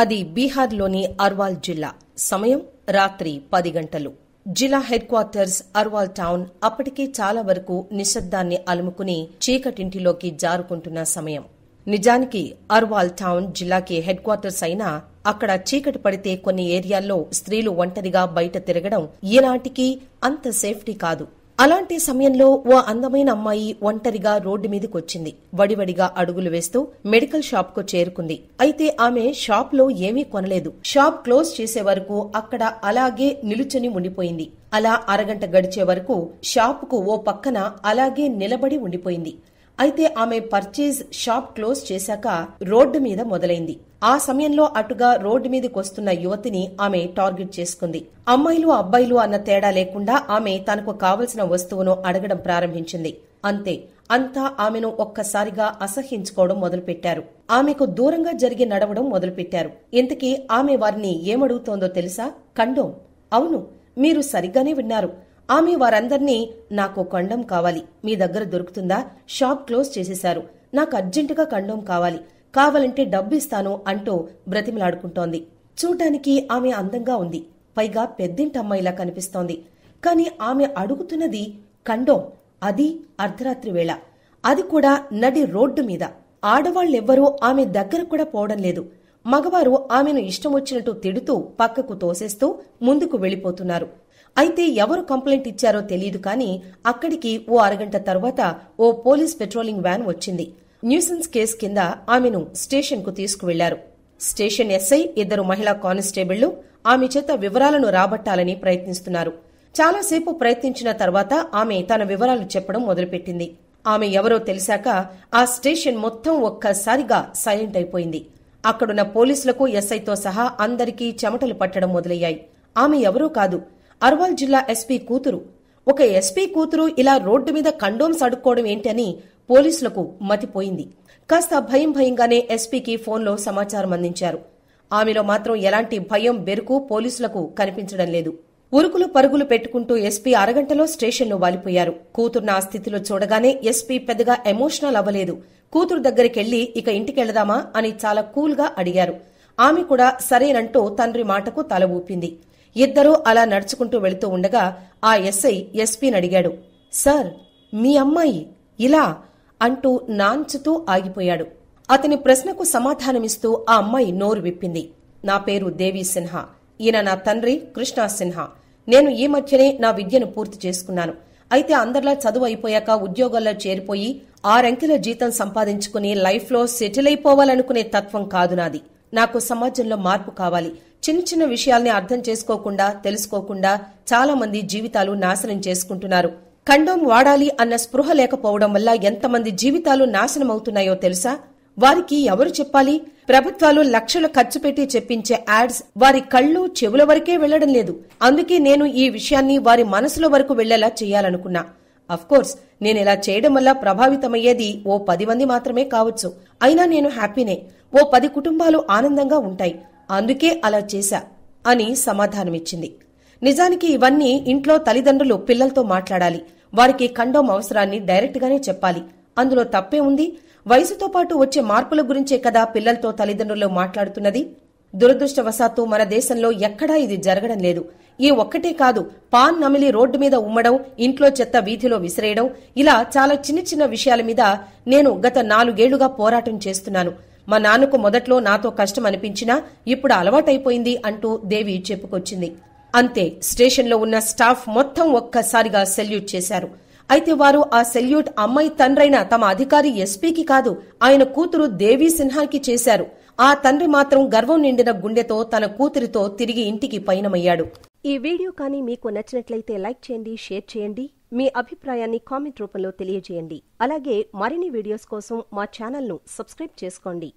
అది బీహార్లోని అర్వాల్ జిల్లా సమయం రాత్రి పది గంటలు జిల్లా హెడ్ క్వార్టర్స్ అర్వాల్ టౌన్ అప్పటికే చాలా వరకు నిశ్శబ్దాన్ని అలుముకుని చీకటింటిలోకి జారుకుంటున్న సమయం నిజానికి అర్వాల్ టౌన్ జిల్లాకి హెడ్ క్వార్టర్స్ అయినా అక్కడ చీకటి పడితే కొన్ని ఏరియాల్లో స్త్రీలు ఒంటరిగా బయట తిరగడం ఈనాటికీ అంత సేఫ్టీ కాదు అలాంటి సమయంలో ఓ అందమైన అమ్మాయి ఒంటరిగా రోడ్డు మీదకొచ్చింది వడివడిగా అడుగులు వేస్తూ మెడికల్ షాప్ కు చేరుకుంది అయితే ఆమె షాప్ లో ఏమీ కొనలేదు షాప్ క్లోజ్ చేసే వరకు అక్కడ అలాగే నిలుచొని ఉండిపోయింది అలా అరగంట గడిచే వరకు షాప్ కు ఓ పక్కన అలాగే నిలబడి ఉండిపోయింది అయితే ఆమె పర్చేజ్ షాప్ క్లోజ్ చేశాక రోడ్డు మీద మొదలైంది ఆ సమయంలో అటుగా రోడ్డు మీదకొస్తున్న యువతిని ఆమె టార్గెట్ చేసుకుంది అమ్మాయిలు అబ్బాయిలు అన్న తేడా లేకుండా ఆమె తనకు కావలసిన వస్తువును అడగడం ప్రారంభించింది అంతే అంతా ఆమెను ఒక్కసారిగా అసహించుకోవడం మొదలుపెట్టారు ఆమెకు దూరంగా జరిగి నడవడం మొదలుపెట్టారు ఇంతకీ ఆమె వారిని ఏమడుగుతోందో తెలుసా కండోం అవును మీరు సరిగ్గానే విన్నారు ఆమె వారందర్నీ నాకు కండం కావాలి మీ దగ్గర దొరుకుతుందా షాప్ క్లోజ్ చేసేశారు నాకు అర్జెంటుగా కండం కావాలి కావాలంటే డబ్బు ఇస్తాను అంటూ బ్రతిమలాడుకుంటోంది చూడ్డానికి ఆమె అందంగా ఉంది పైగా పెద్దింటమ్మాయిలా కనిపిస్తోంది కాని ఆమె అడుగుతున్నది కండోం అది అర్ధరాత్రి వేళ అది కూడా నడి రోడ్డు మీద ఆడవాళ్లెవ్వరూ ఆమె దగ్గర కూడా పోవడం లేదు మగవారు ఆమెను ఇష్టం వచ్చినట్టు తిడుతూ పక్కకు తోసేస్తూ ముందుకు వెళ్లిపోతున్నారు అయితే ఎవరు కంప్లైంట్ ఇచ్చారో తెలియదు కానీ అక్కడికి ఓ అరగంట తర్వాత ఓ పోలీస్ పెట్రోలింగ్ వ్యాన్ వచ్చింది న్యూసెన్స్ కేసు కింద ఆమెను స్టేషన్కు తీసుకువెళ్లారు స్టేషన్ ఎస్ఐ ఇద్దరు మహిళా కానిస్టేబుళ్లు ఆమె చేత వివరాలను రాబట్టాలని ప్రయత్నిస్తున్నారు చాలాసేపు ప్రయత్నించిన తర్వాత ఆమె తన వివరాలు చెప్పడం మొదలుపెట్టింది ఆమె ఎవరో తెలిసాక ఆ స్టేషన్ మొత్తం ఒక్కసారిగా సైలెంట్ అయిపోయింది అక్కడున్న పోలీసులకు ఎస్ఐతో సహా అందరికీ చెమటలు పట్టడం మొదలయ్యాయి ఆమె ఎవరూ కాదు అర్వాల్ జిల్లా ఎస్పీ కూతురు ఒక ఎస్పీ కూతురు ఇలా రోడ్డు మీద కండోమ్స్ అడుక్కోవడం ఏంటని పోలీసులకు మతిపోయింది కాస్త భయం భయంగానే ఎస్పీకి ఫోన్లో సమాచారం అందించారు ఆమెలో మాత్రం ఎలాంటి భయం బెరుకు పోలీసులకు కనిపించడం లేదు ఉరుకులు పరుగులు పెట్టుకుంటూ ఎస్పీ అరగంటలో స్టేషన్లో వాలిపోయారు కూతుర్న ఆ స్థితిలో చూడగానే ఎస్పీ పెద్దగా ఎమోషనల్ అవ్వలేదు కూతురు దగ్గరికెళ్లి ఇక ఇంటికెళదామా అని చాలా కూల్గా అడిగారు ఆమె కూడా సరేనంటూ తండ్రి మాటకు తల ఊపింది ఇద్దరూ అలా నడుచుకుంటూ వెళుతూ ఉండగా ఆ ఎస్ఐ ఎస్పీని అడిగాడు సార్ మీ అమ్మాయి ఇలా అంటూ నాంచుతూ ఆగిపోయాడు అతని ప్రశ్నకు సమాధానమిస్తూ ఆ అమ్మాయి నోరు విప్పింది నా పేరు దేవి సిన్హా ఈయన నా తండ్రి కృష్ణా సిన్హా నేను ఈ మధ్యనే నా విద్యను పూర్తి చేసుకున్నాను అయితే అందరిలా చదువు అయిపోయాక ఉద్యోగాల్లో చేరిపోయి ఆరంకెల జీతం సంపాదించుకుని లైఫ్లో సెటిల్ అయిపోవాలనుకునే తత్వం కాదు నాది నాకు సమాజంలో మార్పు కావాలి చిన్న చిన్న విషయాల్ని అర్థం చేసుకోకుండా తెలుసుకోకుండా చాలా మంది జీవితాలు నాశనం చేసుకుంటున్నారు కండోం వాడాలి అన్న స్పృహ లేకపోవడం వల్ల ఎంతమంది జీవితాలు నాశనమవుతున్నాయో తెలుసా వారికి ఎవరు చెప్పాలి ప్రభుత్వాలు లక్షలు ఖర్చు పెట్టి చెప్పించే యాడ్స్ వారి కళ్ళు చెవుల వరకే వెళ్లడం లేదు అందుకే నేను ఈ విషయాన్ని వారి మనసులో వరకు వెళ్లేలా చేయాలనుకున్నా కోర్స్ నేను ఇలా చేయడం వల్ల ప్రభావితమయ్యేది ఓ పది మంది మాత్రమే కావచ్చు అయినా నేను హ్యాపీనే ఓ పది కుటుంబాలు ఆనందంగా ఉంటాయి అందుకే అలా చేశా అని సమాధానమిచ్చింది నిజానికి ఇవన్నీ ఇంట్లో తల్లిదండ్రులు పిల్లలతో మాట్లాడాలి వారికి కండోం అవసరాన్ని డైరెక్ట్గానే చెప్పాలి అందులో తప్పే ఉంది వయసుతో పాటు వచ్చే మార్పుల గురించే కదా పిల్లలతో తల్లిదండ్రులు మాట్లాడుతున్నది దురదృష్టవశాత్తు మన దేశంలో ఎక్కడా ఇది జరగడం లేదు ఈ ఒక్కటే కాదు పాన్ నమిలి రోడ్డు మీద ఉమ్మడం ఇంట్లో చెత్త వీధిలో విసిరేయడం ఇలా చాలా చిన్న చిన్న విషయాల మీద నేను గత నాలుగేళ్లుగా పోరాటం చేస్తున్నాను మా నాన్నకు మొదట్లో నాతో కష్టం అనిపించినా ఇప్పుడు అలవాటైపోయింది అంటూ దేవి చెప్పుకొచ్చింది అంతే స్టేషన్లో ఉన్న స్టాఫ్ మొత్తం ఒక్కసారిగా సెల్యూట్ చేశారు అయితే వారు ఆ సెల్యూట్ అమ్మాయి తండ్రైన తమ అధికారి ఎస్పీకి కాదు ఆయన కూతురు దేవీ సిన్హాకి చేశారు ఆ తండ్రి మాత్రం గర్వం నిండిన గుండెతో తన కూతురితో తిరిగి ఇంటికి పయనమయ్యాడు ఈ వీడియో కానీ మీకు నచ్చినట్లయితే లైక్ చేయండి షేర్ చేయండి మీ అభిప్రాయాన్ని కామెంట్ రూపంలో తెలియజేయండి అలాగే మరిన్ని వీడియోస్ కోసం మా ఛానల్ను సబ్స్క్రైబ్ చేసుకోండి